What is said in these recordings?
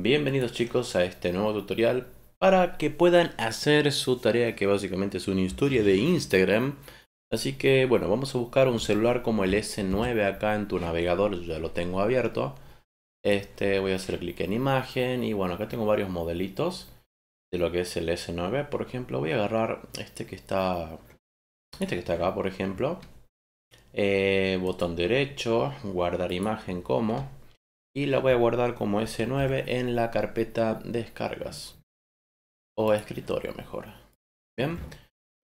Bienvenidos chicos a este nuevo tutorial para que puedan hacer su tarea que básicamente es una historia de Instagram. Así que bueno, vamos a buscar un celular como el S9 acá en tu navegador, ya lo tengo abierto. Este, voy a hacer clic en imagen y bueno, acá tengo varios modelitos de lo que es el S9. Por ejemplo, voy a agarrar este que está, este que está acá, por ejemplo. Eh, botón derecho, guardar imagen como y la voy a guardar como S9 en la carpeta descargas o escritorio mejor. Bien,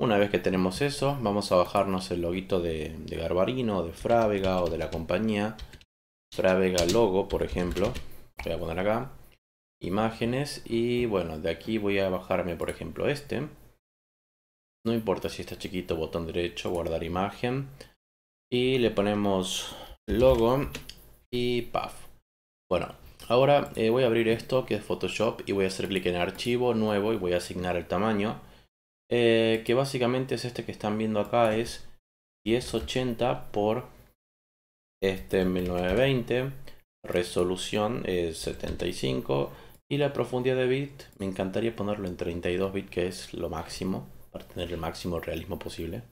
una vez que tenemos eso, vamos a bajarnos el loguito de, Garbarino, de Frávega o de la compañía. Frávega logo, por ejemplo. Voy a poner acá. Imágenes y bueno, de aquí voy a bajarme por ejemplo este. No importa si está chiquito, botón derecho, guardar imagen. Y le ponemos logo y paf. Bueno, ahora eh, voy a abrir esto que es Photoshop y voy a hacer clic en archivo nuevo y voy a asignar el tamaño. Eh, que básicamente es este que están viendo acá, es 1080 por este 1920, resolución es eh, 75 y la profundidad de bit me encantaría ponerlo en 32 bits que es lo máximo para tener el máximo realismo posible.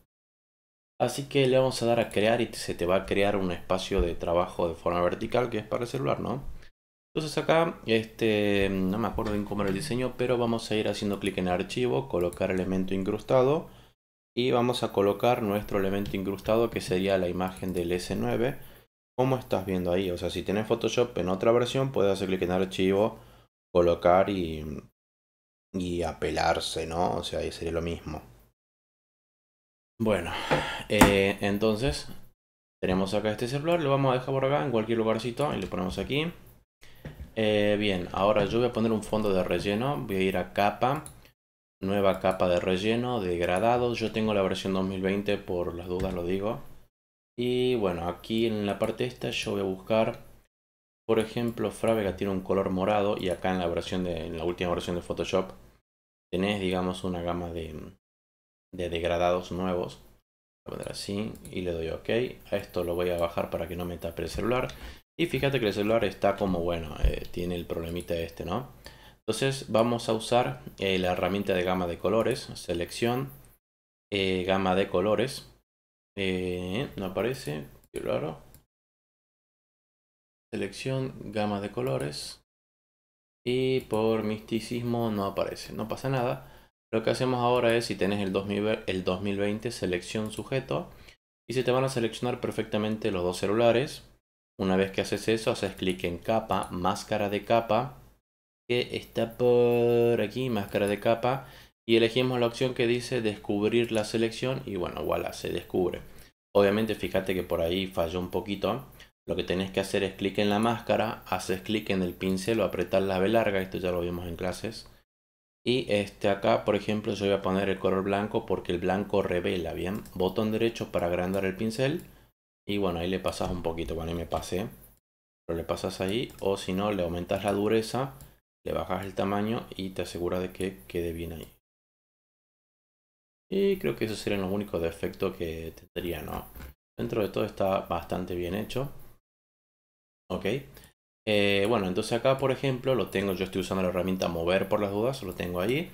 Así que le vamos a dar a crear y se te va a crear un espacio de trabajo de forma vertical que es para el celular, ¿no? Entonces acá, este, no me acuerdo en cómo era el diseño, pero vamos a ir haciendo clic en archivo, colocar elemento incrustado y vamos a colocar nuestro elemento incrustado que sería la imagen del S9 como estás viendo ahí. O sea, si tienes Photoshop en otra versión, puedes hacer clic en archivo, colocar y, y apelarse, ¿no? O sea, ahí sería lo mismo. Bueno, eh, entonces tenemos acá este celular, lo vamos a dejar por acá en cualquier lugarcito y lo ponemos aquí. Eh, bien, ahora yo voy a poner un fondo de relleno, voy a ir a capa, nueva capa de relleno, degradado, yo tengo la versión 2020 por las dudas lo digo. Y bueno, aquí en la parte esta yo voy a buscar, por ejemplo, Fravega tiene un color morado y acá en la, versión de, en la última versión de Photoshop tenés digamos una gama de, de degradados nuevos. a poner así y le doy OK. A esto lo voy a bajar para que no me tape el celular. Y fíjate que el celular está como, bueno, eh, tiene el problemita este, ¿no? Entonces vamos a usar eh, la herramienta de gama de colores, selección, eh, gama de colores. no aparece, qué Selección, gama de colores. Y por misticismo no aparece, no pasa nada. Lo que hacemos ahora es, si tienes el, el 2020, selección sujeto y se te van a seleccionar perfectamente los dos celulares. Una vez que haces eso, haces clic en capa, máscara de capa, que está por aquí, máscara de capa, y elegimos la opción que dice descubrir la selección y bueno, voilà, se descubre. Obviamente fíjate que por ahí falló un poquito. Lo que tenés que hacer es clic en la máscara, haces clic en el pincel o apretar la B larga, esto ya lo vimos en clases y este acá, por ejemplo, yo voy a poner el color blanco porque el blanco revela, ¿bien? Botón derecho para agrandar el pincel. Y bueno, ahí le pasas un poquito, bueno, ahí me pasé. Pero le pasas ahí, o si no, le aumentas la dureza, le bajas el tamaño y te aseguras de que quede bien ahí. Y creo que esos serían los únicos defectos que tendría, ¿no? Dentro de todo está bastante bien hecho. Ok. Eh, bueno, entonces acá, por ejemplo, lo tengo, yo estoy usando la herramienta mover por las dudas, lo tengo ahí.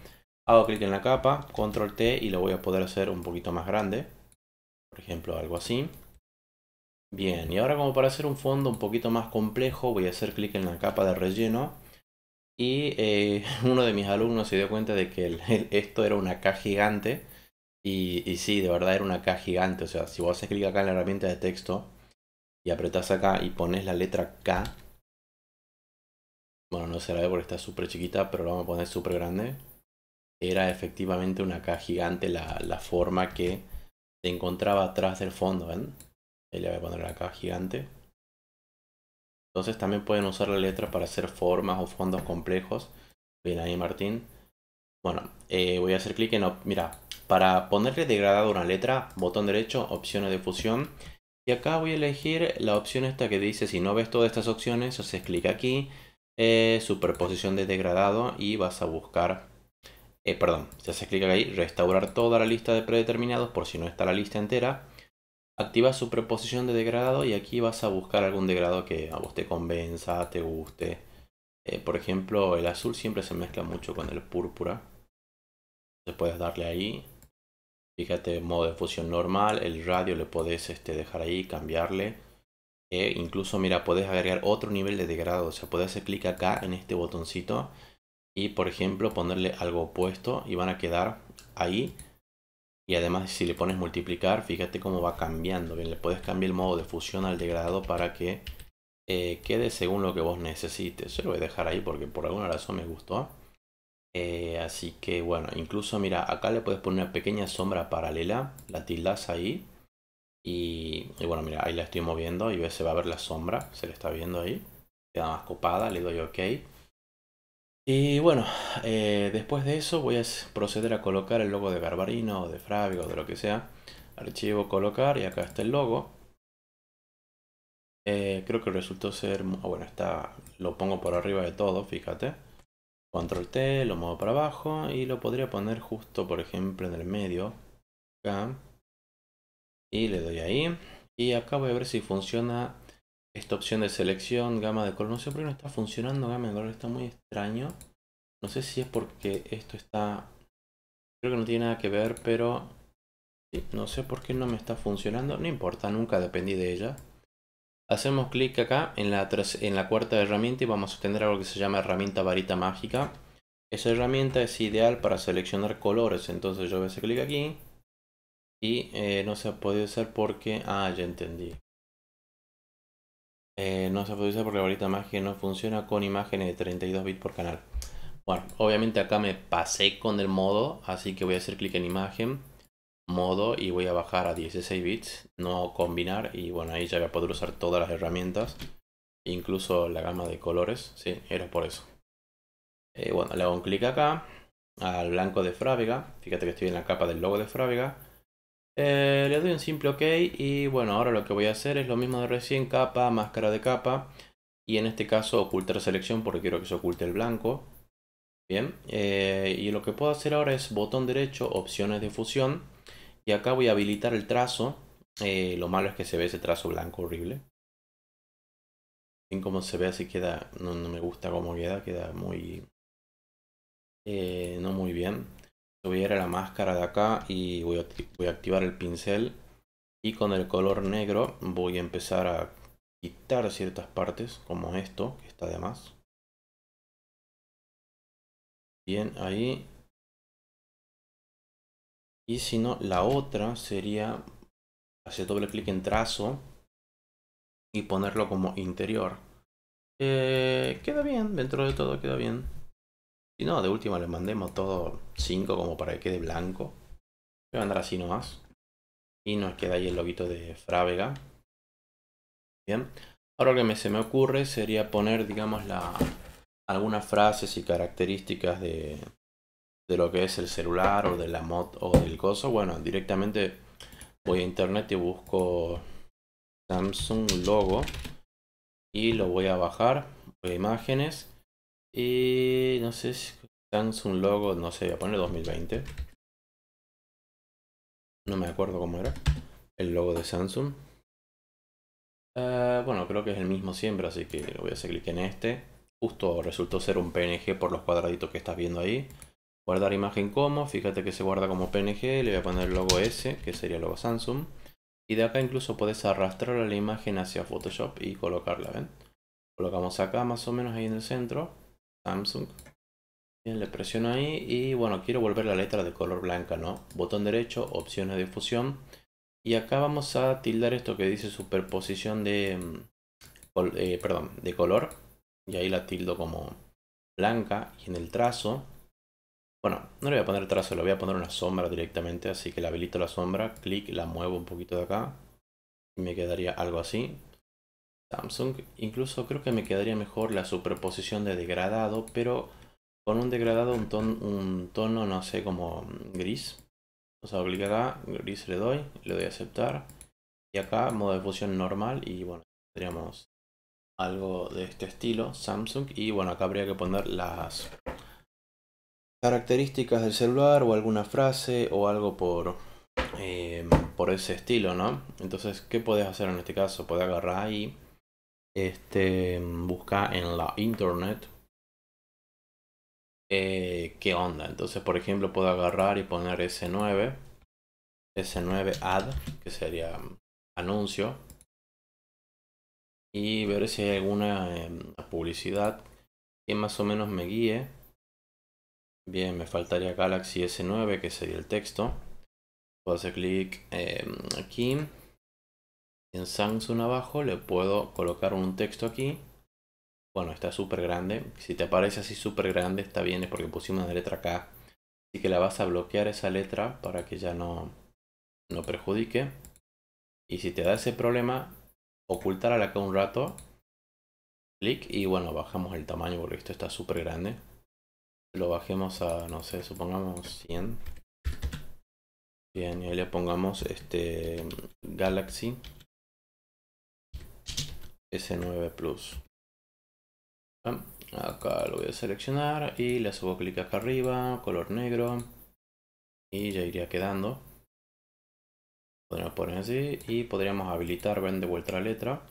Hago clic en la capa, control T y lo voy a poder hacer un poquito más grande. Por ejemplo, algo así. Bien, y ahora como para hacer un fondo un poquito más complejo, voy a hacer clic en la capa de relleno. Y eh, uno de mis alumnos se dio cuenta de que esto era una K gigante. Y, y sí, de verdad era una K gigante. O sea, si vos haces clic acá en la herramienta de texto y apretás acá y pones la letra K, bueno, no se la ve porque está súper chiquita, pero la vamos a poner súper grande, era efectivamente una caja gigante la, forma que se encontraba atrás del fondo, ¿ven? le voy a poner la caja gigante. Entonces también pueden usar la letra para hacer formas o fondos complejos. Bien ahí Martín. Bueno, eh, voy a hacer clic en... Mira, para ponerle degradado una letra, botón derecho, opciones de fusión. Y acá voy a elegir la opción esta que dice si no ves todas estas opciones, haces clic aquí eh, superposición de degradado y vas a buscar, eh, perdón, si hace clic ahí, restaurar toda la lista de predeterminados por si no está la lista entera. Activa superposición de degradado y aquí vas a buscar algún degradado que a vos te convenza, te guste. Eh, por ejemplo, el azul siempre se mezcla mucho con el púrpura. Entonces puedes darle ahí. Fíjate, modo de fusión normal, el radio le podés este, dejar ahí, cambiarle eh, incluso, mira, puedes agregar otro nivel de degrado, O sea, puedes hacer clic acá en este botoncito y, por ejemplo, ponerle algo opuesto y van a quedar ahí. Y además, si le pones multiplicar, fíjate cómo va cambiando. Bien, le puedes cambiar el modo de fusión al degrado para que eh, quede según lo que vos necesites. Se lo voy a dejar ahí porque por alguna razón me gustó. Eh, así que bueno, incluso mira, acá le puedes poner una pequeña sombra paralela, la tildas ahí y, bueno, mira, ahí la estoy moviendo y se va a ver la sombra, se le está viendo ahí. Queda más copada, le doy OK. Y bueno, eh, después de eso voy a proceder a colocar el logo de Garbarino o de Fravio o de lo que sea. Archivo, colocar y acá está el logo. Eh, creo que resultó ser, ah, bueno, está, lo pongo por arriba de todo, fíjate. Control T, lo muevo para abajo y lo podría poner justo, por ejemplo, en el medio. Acá y le doy ahí. Y acá voy a ver si funciona esta opción de selección, gama de color. No sé por qué no está funcionando gama de color, está muy extraño. No sé si es porque esto está... Creo que no tiene nada que ver, pero... no sé por qué no me está funcionando. No importa, nunca dependí de ella. Hacemos clic acá en la, en la cuarta herramienta y vamos a obtener algo que se llama herramienta varita mágica. Esa herramienta es ideal para seleccionar colores, entonces yo voy a hacer clic aquí y eh, no se ha podido usar porque... Ah, ya entendí. Eh, no se ha podido usar porque la varita mágica no funciona con imágenes de 32 bits por canal. Bueno, obviamente acá me pasé con el modo, así que voy a hacer clic en imagen, modo y voy a bajar a 16 bits, no combinar y bueno, ahí ya voy a poder usar todas las herramientas, incluso la gama de colores, sí, era por eso. Eh, bueno, le hago un clic acá, al blanco de Frávega, fíjate que estoy en la capa del logo de Frávega, eh, le doy un simple OK y bueno, ahora lo que voy a hacer es lo mismo de recién, capa, máscara de capa. Y en este caso ocultar selección porque quiero que se oculte el blanco. Bien, eh, y lo que puedo hacer ahora es botón derecho, opciones de fusión. Y acá voy a habilitar el trazo. Eh, lo malo es que se ve ese trazo blanco horrible. bien cómo se ve así queda, no, no me gusta cómo queda, queda muy... no muy bien voy a ir a la máscara de acá y voy a, activar el pincel. Y con el color negro voy a empezar a quitar ciertas partes, como esto, que está de más. Bien, ahí. Y si no, la otra sería hacer doble clic en trazo y ponerlo como interior. Eh, queda bien, dentro de todo queda bien. Si no, de última le mandemos todo 5 como para que quede blanco. Voy a mandar así nomás. Y nos queda ahí el loguito de Frávega. Bien. Ahora lo que me, se me ocurre sería poner, digamos, la, algunas frases y características de, de lo que es el celular o de la mod o del coso. Bueno, directamente voy a internet y busco Samsung logo y lo voy a bajar. Voy a imágenes y no sé si Samsung logo, no sé, voy a poner 2020. No me acuerdo cómo era el logo de Samsung. Eh, bueno, creo que es el mismo siempre, así que voy a hacer clic en este. Justo resultó ser un PNG por los cuadraditos que estás viendo ahí. Guardar imagen como, fíjate que se guarda como PNG, le voy a poner el logo S, que sería el logo Samsung. Y de acá incluso puedes arrastrar la imagen hacia Photoshop y colocarla, ¿ven? Colocamos acá más o menos ahí en el centro. Samsung. Bien, le presiono ahí y bueno, quiero volver la letra de color blanca, ¿no? Botón derecho, opciones de fusión. Y acá vamos a tildar esto que dice superposición de, mm, eh, perdón, de color. Y ahí la tildo como blanca. Y en el trazo, bueno, no le voy a poner trazo, le voy a poner una sombra directamente. Así que la habilito la sombra, clic, la muevo un poquito de acá. Y me quedaría algo así. Samsung. Incluso creo que me quedaría mejor la superposición de degradado, pero con un degradado, un, un tono, no sé, como mm, gris. O sea, acá, gris le doy, le doy a aceptar. Y acá modo de fusión normal y bueno, tendríamos algo de este estilo, Samsung. Y bueno, acá habría que poner las características del celular o alguna frase o algo por, eh, por ese estilo, ¿no? Entonces, ¿qué podés hacer en este caso? Podés agarrar ahí este, busca en la internet eh, qué onda. Entonces, por ejemplo, puedo agarrar y poner S9, S9 ad, que sería mm, anuncio, y ver si hay alguna em, publicidad que más o menos me guíe. Bien, me faltaría Galaxy S9, que sería el texto. Puedo hacer clic em, aquí en Samsung abajo le puedo colocar un texto aquí. Bueno, está súper grande. Si te aparece así súper grande, está bien, es porque pusimos una letra acá Así que la vas a bloquear esa letra para que ya no, no perjudique. Y si te da ese problema, ocultar acá un rato. Clic y bueno, bajamos el tamaño porque esto está súper grande. Lo bajemos a, no sé, supongamos 100. Bien, y ahí le pongamos este Galaxy S9 Plus. Ah, acá lo voy a seleccionar y le subo clic acá arriba, color negro. Y ya iría quedando. Podríamos poner así y podríamos habilitar, ven de vuelta la letra,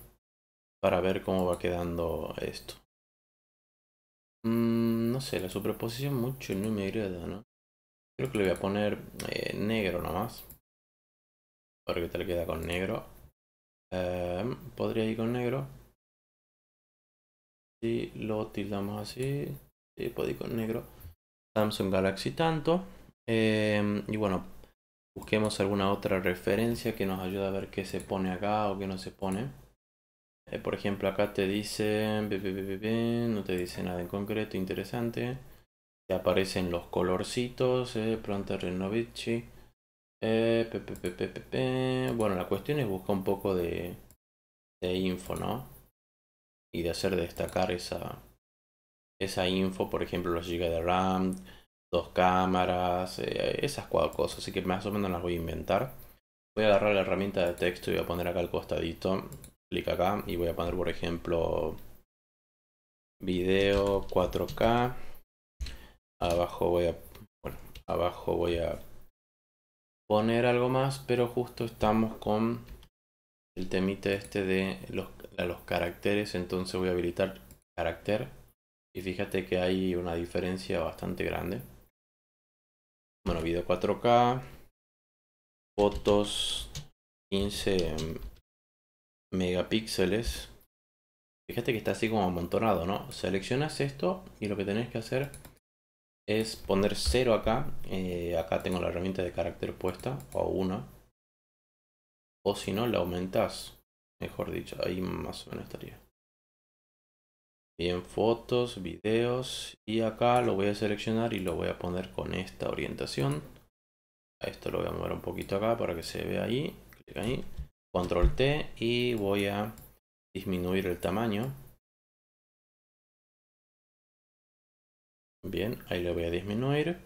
para ver cómo va quedando esto. Mm, no sé, la superposición mucho no me agrada, ¿no? Creo que le voy a poner eh, negro nomás. A ver qué tal queda con negro. Em, podría ir con negro. Si lo tildamos así, sí, puede ir con negro. Samsung Galaxy tanto. Em, y bueno, busquemos alguna otra referencia que nos ayude a ver qué se pone acá o qué no se pone. Eh, por ejemplo, acá te dice, no te dice nada en concreto interesante. Te aparecen los colorcitos, eh, Pronto Renovici. Eh, bueno, la cuestión es buscar un poco de, info, ¿no? Y de hacer destacar esa, esa info, por ejemplo, los gigas de RAM, dos cámaras, eh, esas cuatro cosas. Así que más o menos las voy a inventar. Voy a agarrar la herramienta de texto y voy a poner acá al costadito. Clic acá y voy a poner, por ejemplo, video 4K. Abajo voy a, bueno, abajo voy a poner algo más, pero justo estamos con el temite este de los, los caracteres, entonces voy a habilitar carácter. Y fíjate que hay una diferencia bastante grande. Bueno, video 4K, fotos 15 megapíxeles. Fíjate que está así como amontonado, ¿no? Seleccionas esto y lo que tenés que hacer es poner 0 acá. Eh, acá tengo la herramienta de carácter puesta, o 1. O si no, la aumentas. Mejor dicho, ahí más o menos estaría. Bien, fotos, videos. Y acá lo voy a seleccionar y lo voy a poner con esta orientación. A esto lo voy a mover un poquito acá para que se vea ahí. Clic ahí. Control T y voy a disminuir el tamaño. Bien, ahí lo voy a disminuir.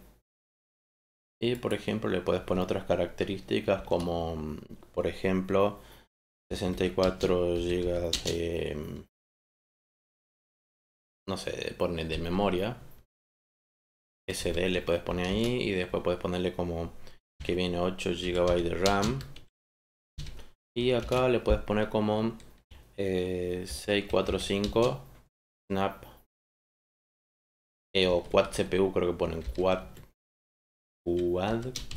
Y por ejemplo le puedes poner otras características como por ejemplo 64 GB de no sé, pone de memoria. SD le puedes poner ahí y después puedes ponerle como que viene 8 GB de RAM. Y acá le puedes poner como 645 eh, Snap eh, o quad CPU, creo que ponen quad,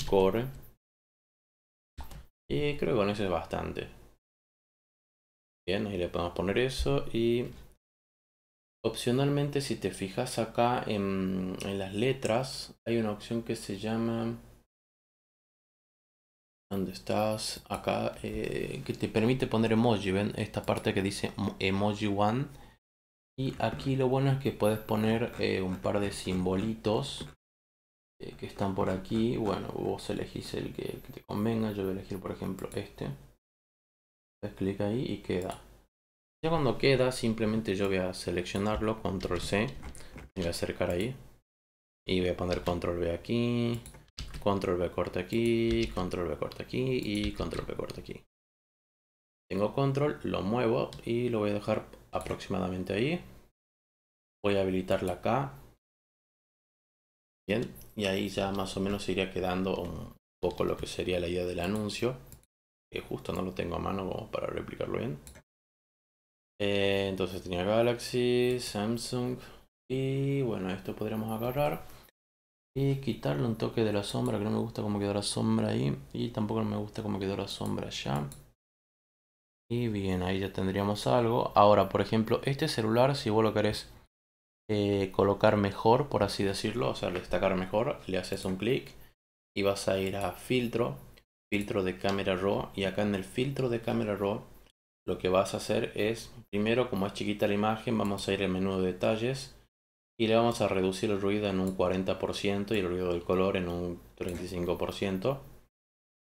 core. Y creo que con eso es bastante. Bien, ahí le podemos poner eso y opcionalmente si te fijas acá en, en las letras hay una opción que se llama donde estás acá eh, que te permite poner emoji ven esta parte que dice emoji one y aquí lo bueno es que puedes poner eh, un par de simbolitos eh, que están por aquí. Bueno, vos elegís el que, te convenga. Yo voy a elegir, por ejemplo, este. Haces clic ahí y queda. Ya cuando queda, simplemente yo voy a seleccionarlo, control C. Me voy a acercar ahí. Y voy a poner control v aquí, control v corta aquí, control v corta aquí y control v corta aquí. Tengo control, lo muevo y lo voy a dejar aproximadamente ahí. Voy a habilitarla acá. Bien, y ahí ya más o menos iría quedando un poco lo que sería la idea del anuncio. Que justo no lo tengo a mano para replicarlo bien. Eh, entonces tenía Galaxy, Samsung y bueno, esto podríamos agarrar y quitarle un toque de la sombra que no me gusta cómo quedó la sombra ahí y tampoco me gusta cómo quedó la sombra allá bien, ahí ya tendríamos algo. Ahora, por ejemplo, este celular, si vos lo querés eh, colocar mejor, por así decirlo, o sea, destacar mejor, le haces un clic y vas a ir a filtro, filtro de cámara RAW. Y acá en el filtro de cámara RAW, lo que vas a hacer es, primero, como es chiquita la imagen, vamos a ir al menú de detalles y le vamos a reducir el ruido en un 40% y el ruido del color en un 35%.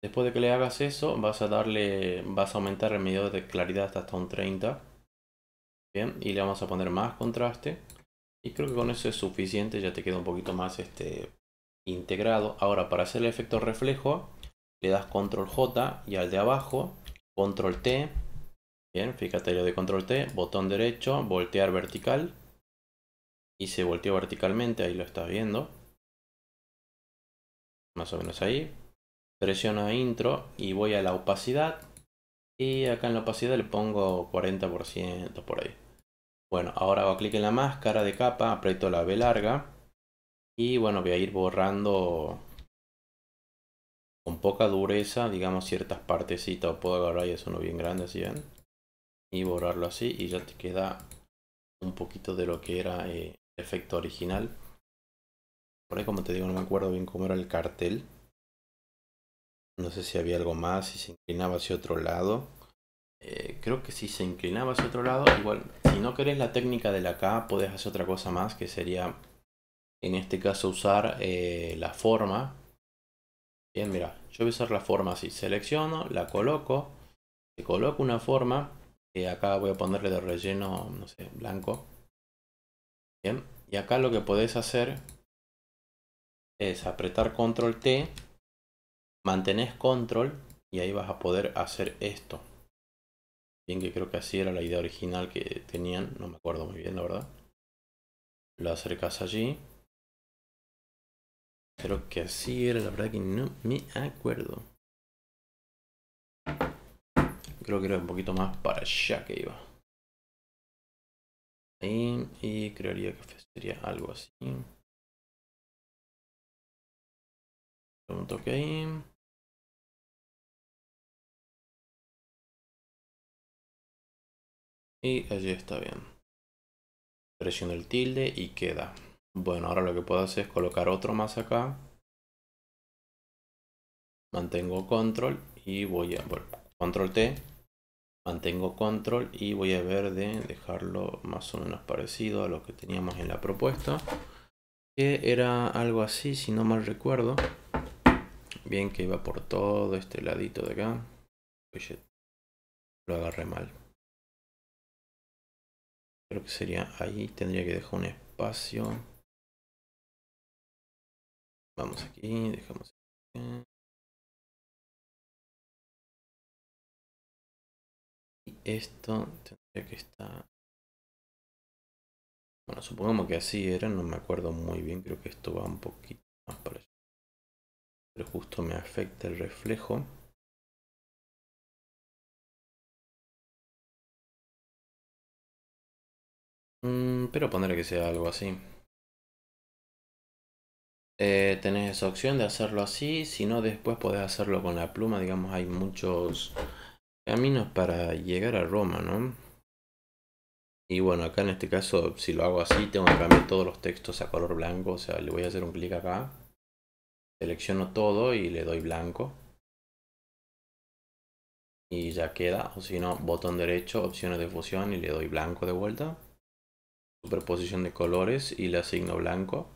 Después de que le hagas eso, vas a darle, vas a aumentar el medio de claridad hasta, un 30. Bien, y le vamos a poner más contraste. Y creo que con eso es suficiente, ya te queda un poquito más este, integrado. Ahora, para hacer el efecto reflejo, le das control J y al de abajo, control T. Bien, fíjate lo de control T, botón derecho, voltear vertical. Y se volteó verticalmente, ahí lo estás viendo. Más o menos ahí presiono intro y voy a la opacidad y acá en la opacidad le pongo 40% por ahí. Bueno, ahora hago clic en la máscara de capa, aprieto la B larga y bueno, voy a ir borrando con poca dureza, digamos ciertas partecitas, o puedo agarrar y es uno bien grande, así ven, y borrarlo así y ya te queda un poquito de lo que era eh, el efecto original. Por ahí como te digo, no me acuerdo bien cómo era el cartel, no sé si había algo más, si se inclinaba hacia otro lado. Eh, creo que si se inclinaba hacia otro lado, igual, si no querés la técnica de la K, podés hacer otra cosa más, que sería, en este caso, usar eh, la forma. Bien, mira, yo voy a usar la forma así. Selecciono, la coloco, le coloco una forma, que eh, acá voy a ponerle de relleno, no sé, blanco. Bien, y acá lo que podés hacer es apretar control T Mantenés control y ahí vas a poder hacer esto. Bien que creo que así era la idea original que tenían, no me acuerdo muy bien la verdad. Lo acercas allí. Creo que así era, la verdad que no me acuerdo. Creo que era un poquito más para allá que iba. Ahí, y creería que sería algo así. Un toque ahí. Y allí está bien. Presiono el tilde y queda. Bueno, ahora lo que puedo hacer es colocar otro más acá. Mantengo control y voy a... Bueno, control T. Mantengo control y voy a ver de dejarlo más o menos parecido a lo que teníamos en la propuesta. Que era algo así, si no mal recuerdo. Bien que iba por todo este ladito de acá. Oye, lo agarré mal creo que sería ahí, tendría que dejar un espacio. Vamos aquí, dejamos aquí. Y esto tendría que estar... Bueno, supongamos que así era, no me acuerdo muy bien, creo que esto va un poquito más para allá. Pero justo me afecta el reflejo. Mm, pero pondré que sea algo así. Eh, tenés esa opción de hacerlo así, si no después podés hacerlo con la pluma, digamos hay muchos caminos para llegar a Roma, ¿no? Y bueno, acá en este caso, si lo hago así, tengo que cambiar todos los textos a color blanco, o sea, le voy a hacer un clic acá, selecciono todo y le doy blanco. Y ya queda, o si no, botón derecho, opciones de fusión y le doy blanco de vuelta superposición de colores y la asigno blanco.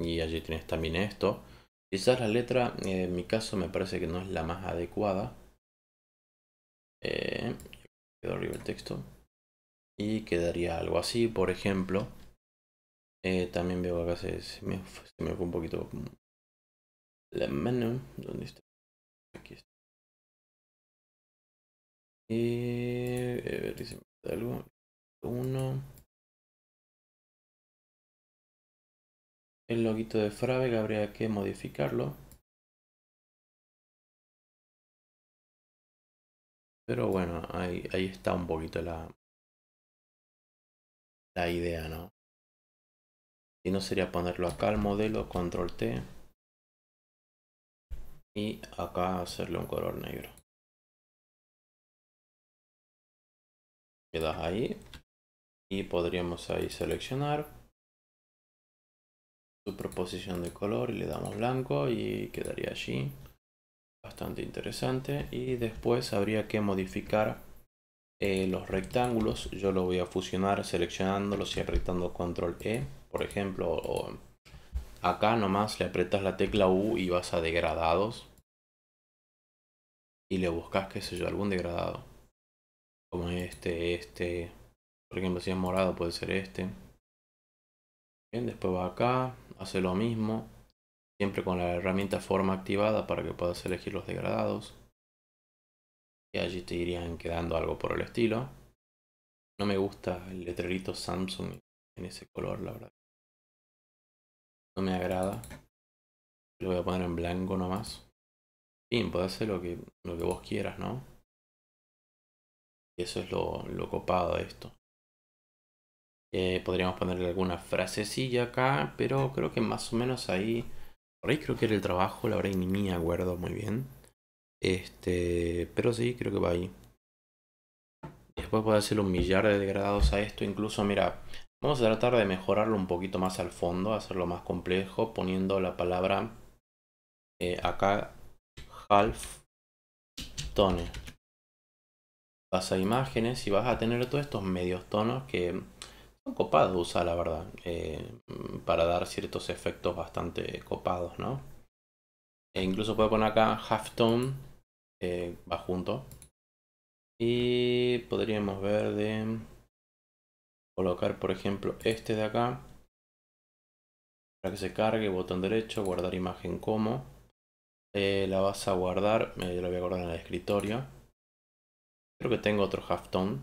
Y allí tienes también esto. Quizás la letra, eh, en mi caso, me parece que no es la más adecuada. Eh, quedó arriba el texto. Y quedaría algo así, por ejemplo. Eh, también veo acá, se, me, fue un poquito... La menú, ¿dónde está? Aquí Y... Eh, algo uno. El loguito de Frave habría que modificarlo. Pero bueno, ahí, ahí está un poquito la, la idea, ¿no? Si no sería ponerlo acá al modelo, control T. Y acá hacerle un color negro. Quedas ahí y podríamos ahí seleccionar su proposición de color y le damos blanco y quedaría allí bastante interesante y después habría que modificar eh, los rectángulos yo lo voy a fusionar seleccionándolos y apretando control E por ejemplo o acá nomás le apretas la tecla U y vas a degradados y le buscas qué sé yo algún degradado como este este por ejemplo, si es morado puede ser este. Bien, después va acá, hace lo mismo, siempre con la herramienta forma activada para que puedas elegir los degradados. Y allí te irían quedando algo por el estilo. No me gusta el letrerito Samsung en ese color, la verdad. No me agrada. Lo voy a poner en blanco nomás. Bien, puede hacer lo que, lo que vos quieras, ¿no? Y eso es lo, lo copado de esto. Eh, podríamos ponerle alguna frasecilla acá, pero creo que más o menos ahí. Por ahí creo que era el trabajo, la verdad ni me acuerdo muy bien. Este, pero sí, creo que va ahí. Después puede hacer un millar de degradados a esto. Incluso, mira, vamos a tratar de mejorarlo un poquito más al fondo, hacerlo más complejo, poniendo la palabra eh, acá, half tone. Vas a imágenes y vas a tener todos estos medios tonos que copado usa, la verdad, eh, para dar ciertos efectos bastante copados, ¿no? E incluso puedo poner acá halftone, eh, va junto. Y podríamos ver de colocar, por ejemplo, este de acá. Para que se cargue, botón derecho, guardar imagen como. Eh, la vas a guardar, me la voy a guardar en el escritorio. Creo que tengo otro halftone.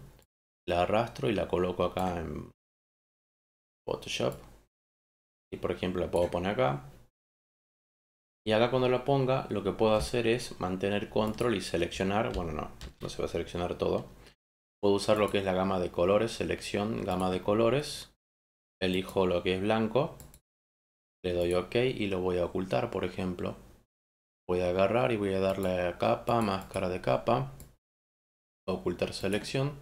La arrastro y la coloco acá en Photoshop. Y por ejemplo la puedo poner acá. Y acá cuando lo ponga, lo que puedo hacer es mantener control y seleccionar. Bueno, no, no se va a seleccionar todo. Puedo usar lo que es la gama de colores, selección, gama de colores. Elijo lo que es blanco. Le doy OK y lo voy a ocultar, por ejemplo. Voy a agarrar y voy a darle a capa, máscara de capa. Ocultar selección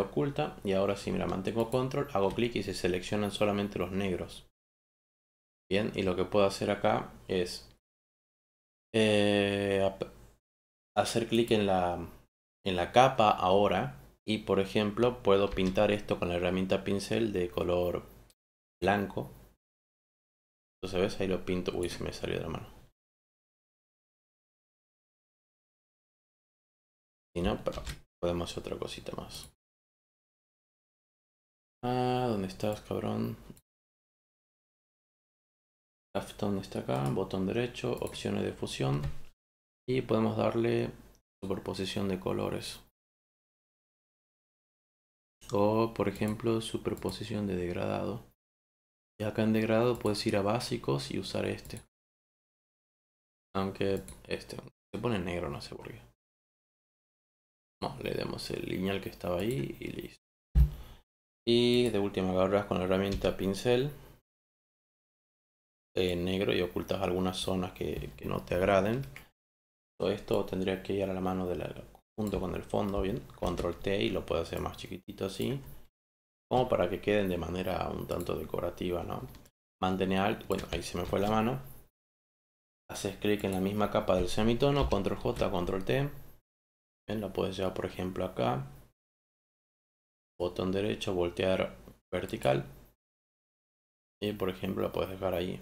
oculta y ahora si me la mantengo control hago clic y se seleccionan solamente los negros bien y lo que puedo hacer acá es eh, hacer clic en la en la capa ahora y por ejemplo puedo pintar esto con la herramienta pincel de color blanco entonces ves ahí lo pinto uy se me salió de la mano si no pero podemos hacer otra cosita más donde ah, ¿dónde estás, cabrón? Afton está acá, botón derecho, opciones de fusión y podemos darle superposición de colores. O, por ejemplo, superposición de degradado. Y acá en degradado puedes ir a básicos y usar este. Aunque este se pone negro, no sé por qué. le demos el lineal que estaba ahí y listo. Y de última agarras con la herramienta pincel en eh, negro y ocultas algunas zonas que, no te agraden. Todo esto tendría que ir a la mano del junto con el fondo, bien, control T y lo puedes hacer más chiquitito así, como para que queden de manera un tanto decorativa, ¿no? Mantén alt, bueno, ahí se me fue la mano. Haces clic en la misma capa del semitono, control J, control T. Bien, lo puedes llevar por ejemplo acá botón derecho, voltear vertical. Y por ejemplo la puedes dejar ahí.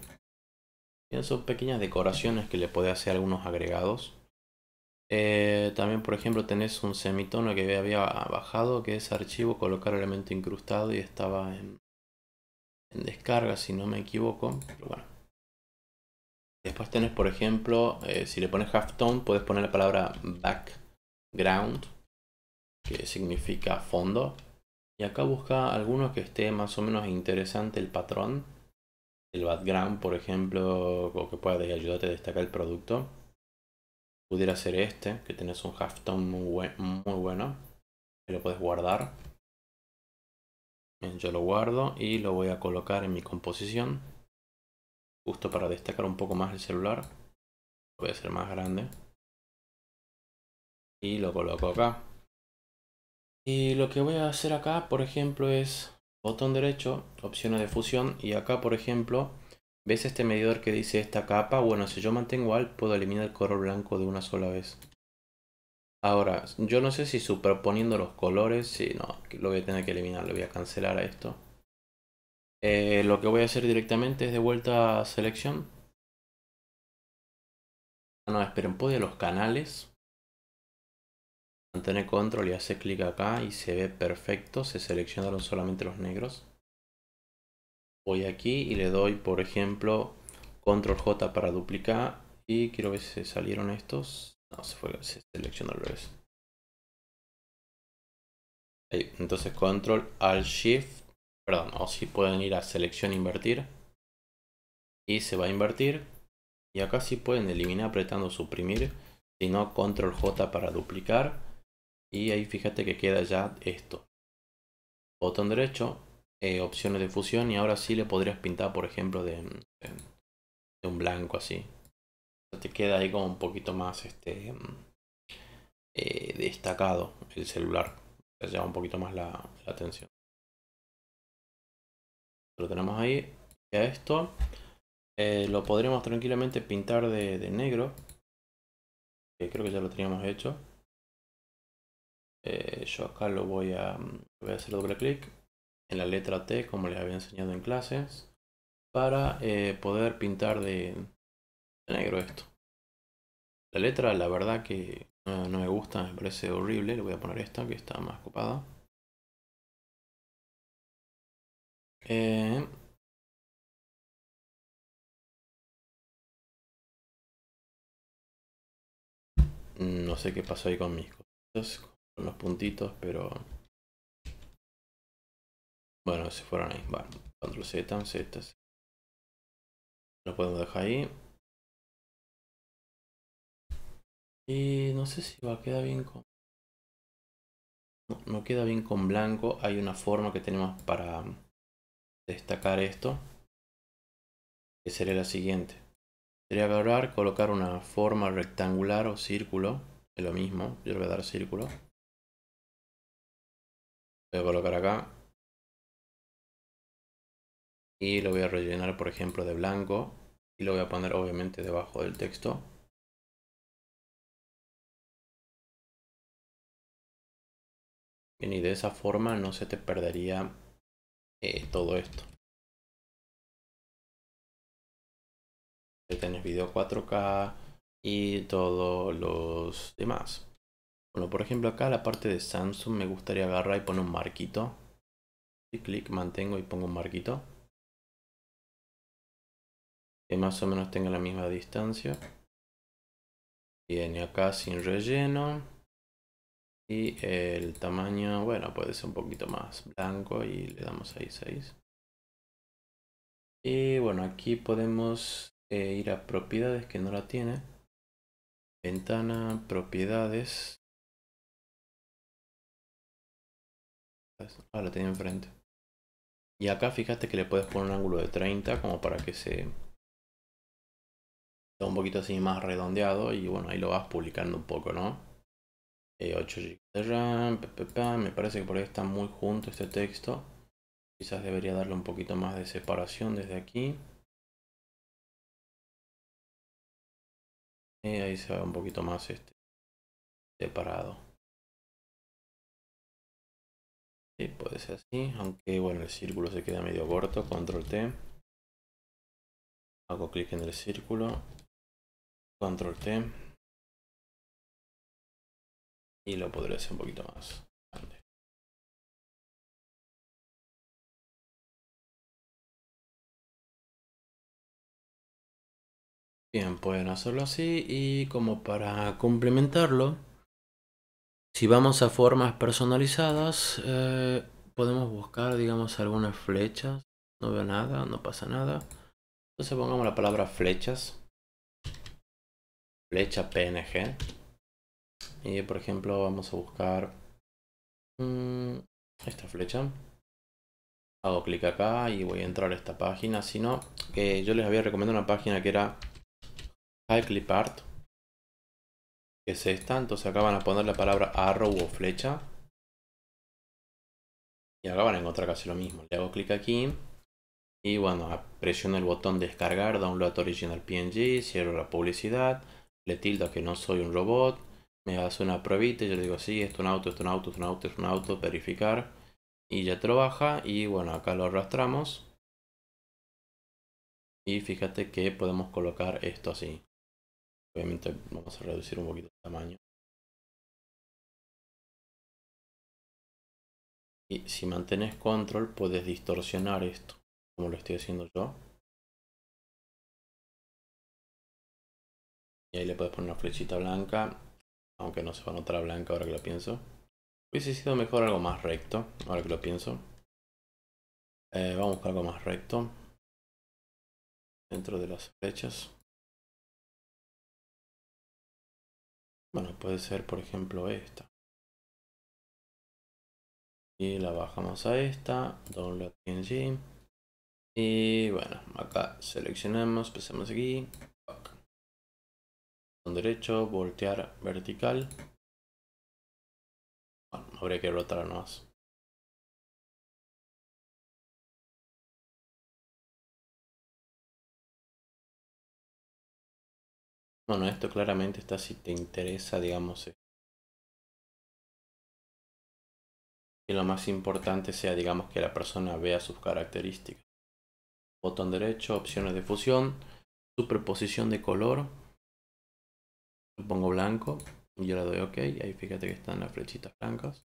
son pequeñas decoraciones que le puedes hacer algunos agregados. Eh, también por ejemplo tenés un semitono que había bajado que es archivo, colocar elemento incrustado y estaba en, en descarga si no me equivoco. Después tenés por ejemplo, eh, si le pones halftone puedes poner la palabra background que significa fondo y acá busca alguno que esté más o menos interesante el patrón, el background, por ejemplo, o que pueda ayudarte a destacar el producto. Pudiera ser este, que tenés un halftone muy, muy bueno, que lo puedes guardar. yo lo guardo y lo voy a colocar en mi composición, justo para destacar un poco más el celular. Puede voy a hacer más grande. Y lo coloco acá. Y lo que voy a hacer acá, por ejemplo, es botón derecho, opciones de fusión. Y acá, por ejemplo, ¿ves este medidor que dice esta capa? Bueno, si yo mantengo al, puedo eliminar el color blanco de una sola vez. Ahora, yo no sé si superponiendo los colores, si no, lo voy a tener que eliminar, le voy a cancelar a esto. Eh, lo que voy a hacer directamente es de vuelta a selección. Ah, no, esperen, ¿puedo ir a los canales? Mantener control y hace clic acá y se ve perfecto. Se seleccionaron solamente los negros. Voy aquí y le doy, por ejemplo, control J para duplicar. Y quiero ver si salieron estos. No, se, fue, se seleccionó al revés. entonces control Alt Shift. Perdón, o si pueden ir a selección invertir. Y se va a invertir. Y acá sí pueden eliminar apretando suprimir. Si no, control J para duplicar y ahí fíjate que queda ya esto. Botón derecho, eh, opciones de fusión y ahora sí le podrías pintar por ejemplo de, de un blanco así. Te queda ahí como un poquito más este eh, destacado el celular. Te llama un poquito más la, atención. Lo tenemos ahí. Ya esto eh, lo podremos tranquilamente pintar de, negro. creo que ya lo teníamos hecho. Eh, yo acá lo voy a, voy a hacer doble clic en la letra T, como les había enseñado en clases, para eh, poder pintar de, negro esto. La letra, la verdad que no, me gusta, me parece horrible. Le voy a poner esta, que está más copada. Eh, no sé qué pasó ahí con mis cosas los puntitos, pero... Bueno, se fueron ahí. Vale, control Z, Z. Lo puedo dejar ahí. Y no sé si va a quedar bien con... No, no queda bien con blanco. Hay una forma que tenemos para destacar esto. Que sería la siguiente. Sería agarrar, colocar una forma rectangular o círculo. Es lo mismo. Yo le voy a dar círculo voy a colocar acá. Y lo voy a rellenar, por ejemplo, de blanco. Y lo voy a poner, obviamente, debajo del texto. Bien, y de esa forma no se te perdería eh, todo esto. tenés video 4K y todos los demás. Bueno, por ejemplo acá la parte de Samsung me gustaría agarrar y poner un marquito. Y clic, mantengo y pongo un marquito. Que más o menos tenga la misma distancia. Bien, y acá sin relleno. Y el tamaño, bueno, puede ser un poquito más blanco y le damos ahí 6. Y bueno, aquí podemos eh, ir a propiedades que no la tiene. Ventana, propiedades. Ah, la tenía enfrente. Y acá fíjate que le puedes poner un ángulo de 30 como para que se... Está un poquito así más redondeado y bueno, ahí lo vas publicando un poco, ¿no? Eh, 8 de RAM, me parece que por ahí está muy junto este texto. Quizás debería darle un poquito más de separación desde aquí. Eh, ahí se ve un poquito más este separado. Sí, puede ser así, aunque bueno, el círculo se queda medio corto, control T. Hago clic en el círculo, control T. Y lo podré hacer un poquito más grande. Bien, pueden hacerlo así y como para complementarlo, si vamos a formas personalizadas, eh, podemos buscar, digamos, algunas flechas. No veo nada, no pasa nada. Entonces pongamos la palabra flechas. Flecha PNG. Y por ejemplo vamos a buscar mm, esta flecha. Hago clic acá y voy a entrar a esta página. Si no, que yo les había recomendado una página que era High Clip Art que es esta. Entonces acá van a poner la palabra arrow o flecha. Y acá van a encontrar casi lo mismo. Le hago clic aquí. Y bueno, presiono el botón descargar, download original PNG, cierro la publicidad, le tilda que no soy un robot, me hace una pruebita y yo le digo, sí, esto es un auto, esto es un auto, esto es un auto, es un auto, verificar. Y ya trabaja y bueno, acá lo arrastramos. Y fíjate que podemos colocar esto así. Obviamente vamos a reducir un poquito el tamaño. Y si mantienes control puedes distorsionar esto, como lo estoy haciendo yo. Y ahí le puedes poner una flechita blanca, aunque no se va a notar blanca ahora que lo pienso. Hubiese sido mejor algo más recto, ahora que lo pienso. Eh, vamos a buscar algo más recto. Dentro de las flechas. Bueno, puede ser por ejemplo esta. Y la bajamos a esta, download png. Y bueno, acá seleccionamos, empezamos aquí. Con derecho, voltear vertical. Bueno, habría que rotar más. Bueno, esto claramente está si te interesa, digamos, este, que lo más importante sea, digamos, que la persona vea sus características. Botón derecho, opciones de fusión, superposición de color. Lo pongo blanco y yo le doy OK. Ahí fíjate que están las flechitas blancas.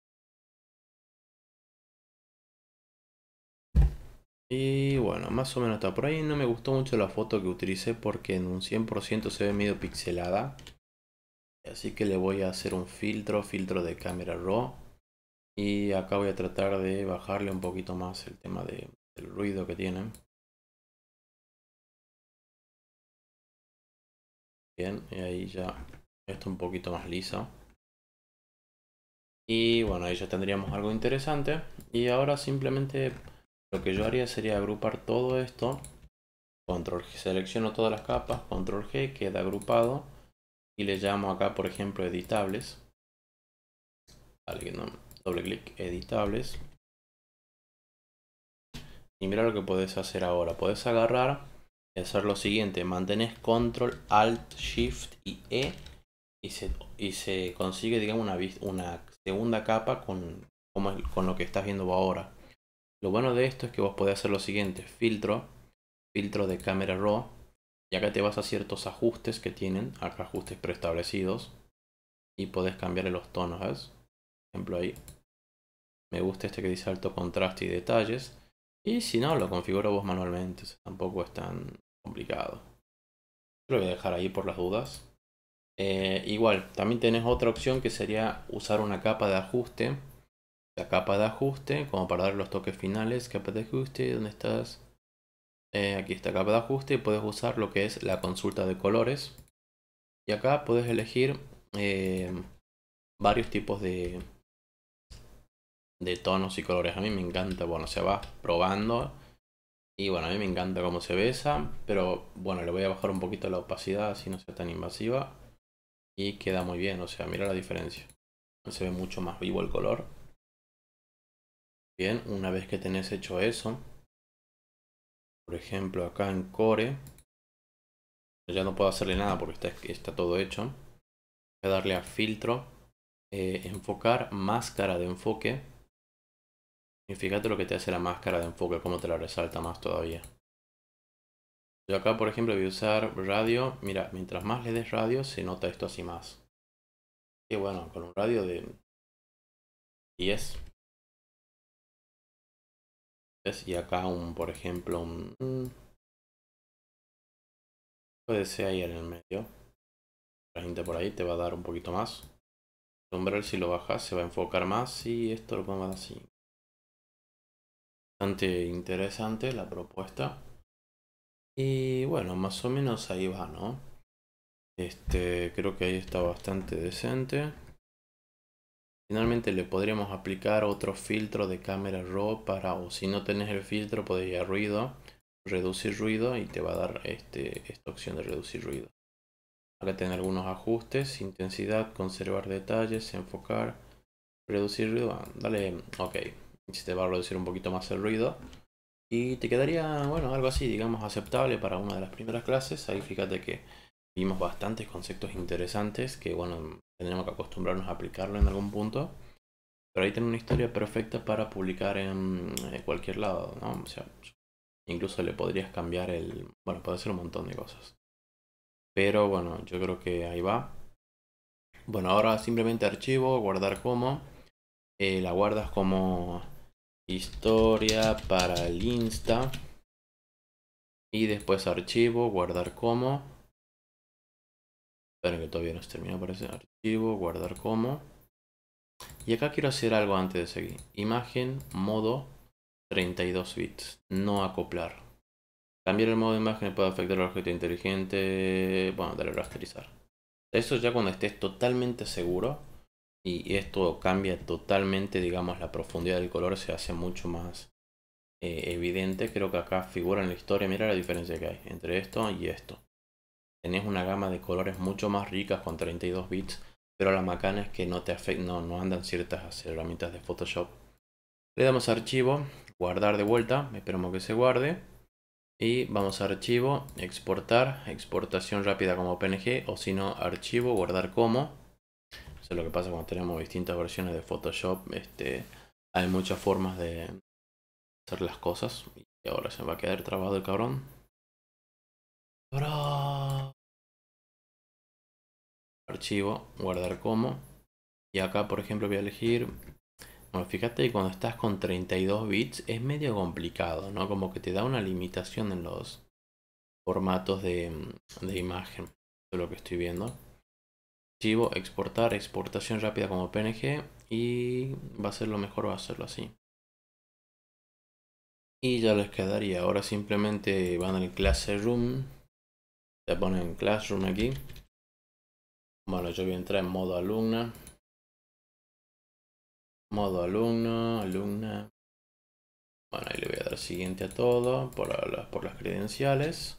Y bueno, más o menos está. Por ahí no me gustó mucho la foto que utilicé porque en un 100% se ve medio pixelada. Así que le voy a hacer un filtro, filtro de cámara RAW. Y acá voy a tratar de bajarle un poquito más el tema de, del ruido que tienen Bien, y ahí ya está un poquito más lisa. Y bueno, ahí ya tendríamos algo interesante. Y ahora simplemente lo que yo haría sería agrupar todo esto. Control selecciono todas las capas, Control G, queda agrupado. Y le llamo acá, por ejemplo, editables. Alguien, doble clic, editables. Y mira lo que podés hacer ahora. Podés agarrar y hacer lo siguiente. Mantenés Control, Alt, Shift y E. Y se, y se consigue, digamos, una, una segunda capa con, con lo que estás viendo ahora. Lo bueno de esto es que vos podés hacer lo siguiente, filtro, filtro de cámara RAW, y acá te vas a ciertos ajustes que tienen, acá ajustes preestablecidos, y podés cambiarle los tonos, Por ejemplo ahí, me gusta este que dice alto contraste y detalles, y si no, lo configuro vos manualmente, tampoco es tan complicado. Lo voy a dejar ahí por las dudas. Eh, igual, también tenés otra opción que sería usar una capa de ajuste la capa de ajuste, como para dar los toques finales, capa de ajuste, ¿dónde estás? Eh, aquí está capa de ajuste, Y puedes usar lo que es la consulta de colores. Y acá puedes elegir eh, varios tipos de, de tonos y colores. A mí me encanta, bueno, se va probando. Y bueno, a mí me encanta cómo se ve esa, pero bueno, le voy a bajar un poquito la opacidad, así no sea tan invasiva. Y queda muy bien, o sea, mira la diferencia. Se ve mucho más vivo el color. Bien, una vez que tenés hecho eso, por ejemplo acá en Core, ya no puedo hacerle nada porque está, está todo hecho. Voy a darle a filtro, eh, enfocar máscara de enfoque. Y fíjate lo que te hace la máscara de enfoque, cómo te la resalta más todavía. Yo acá, por ejemplo, voy a usar radio. Mira, mientras más le des radio, se nota esto así más. Y bueno, con un radio de 10, y acá un, por ejemplo, Puede ser ahí en el medio. La gente por ahí te va a dar un poquito más. El si lo bajas se va a enfocar más y esto lo pongo así. Bastante interesante la propuesta. Y bueno, más o menos ahí va, ¿no? Este, creo que ahí está bastante decente. Finalmente le podríamos aplicar otro filtro de cámara RAW para, o si no tenés el filtro, podría ir a ruido, reducir ruido y te va a dar este, esta opción de reducir ruido. Acá tenés algunos ajustes, intensidad, conservar detalles, enfocar, reducir ruido, ah, dale ok, se te va a reducir un poquito más el ruido. Y te quedaría, bueno, algo así, digamos, aceptable para una de las primeras clases. Ahí fíjate que vimos bastantes conceptos interesantes que, bueno, tendríamos que acostumbrarnos a aplicarlo en algún punto. Pero ahí tiene una historia perfecta para publicar en eh, cualquier lado, ¿no? O sea, incluso le podrías cambiar el... Bueno, puede ser un montón de cosas. Pero bueno, yo creo que ahí va. Bueno, ahora simplemente archivo, guardar como. Eh, la guardas como historia para el Insta. Y después archivo, guardar como. Esperen que todavía no se termina, aparece archivo, guardar como. Y acá quiero hacer algo antes de seguir. Imagen, modo 32 bits, no acoplar. Cambiar el modo de imagen puede afectar al objeto inteligente. Bueno, dale rasterizar. Eso ya cuando estés totalmente seguro y esto cambia totalmente, digamos, la profundidad del color se hace mucho más eh, evidente. Creo que acá figura en la historia, mira la diferencia que hay entre esto y esto tenés una gama de colores mucho más ricas con 32 bits, pero la macana es que no te afecta, no, andan ciertas herramientas de Photoshop. Le damos archivo, guardar de vuelta, esperamos que se guarde. Y vamos a archivo, exportar, exportación rápida como PNG o si no archivo, guardar como. Eso es lo que pasa cuando tenemos distintas versiones de Photoshop. Este, hay muchas formas de hacer las cosas. Y ahora se me va a quedar trabado el cabrón archivo, guardar como. Y acá, por ejemplo, voy a elegir... Bueno, fíjate que cuando estás con 32 bits es medio complicado, ¿no? Como que te da una limitación en los formatos de, imagen. de lo que estoy viendo. Archivo, exportar, exportación rápida como PNG. Y va a ser lo mejor, va a hacerlo así. Y ya les quedaría. Ahora simplemente van al Classroom. se ponen Classroom aquí. Bueno, yo voy a entrar en modo alumna. Modo alumno, alumna. Bueno, ahí le voy a dar siguiente a todo por, por las credenciales.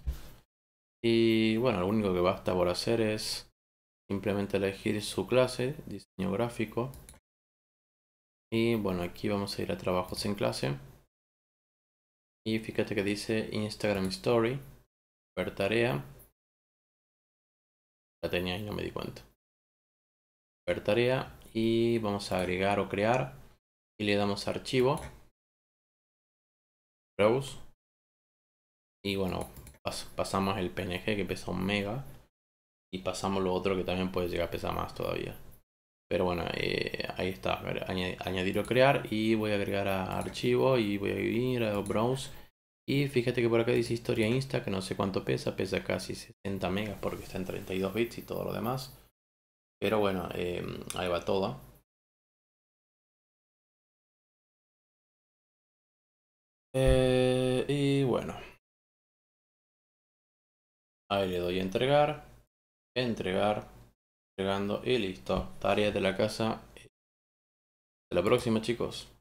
Y bueno, lo único que basta por hacer es simplemente elegir su clase, diseño gráfico. Y bueno, aquí vamos a ir a trabajos en clase. Y fíjate que dice Instagram Story, ver tarea tenía y no me di cuenta. Ver tarea y vamos a agregar o crear y le damos archivo. Browse. Y bueno, pasamos el PNG que pesa un mega y pasamos lo otro que también puede llegar a pesar más todavía. Pero bueno, eh, ahí está. Añadir, añadir o crear y voy a agregar a archivo y voy a ir a browse y fíjate que por acá dice historia Insta, que no sé cuánto pesa, pesa casi 60 megas porque está en 32 bits y todo lo demás. Pero bueno, em, ahí va todo eh, y bueno. Ahí le doy a entregar. Entregar. Entregando y listo. Tareas de la casa. Hasta la próxima chicos.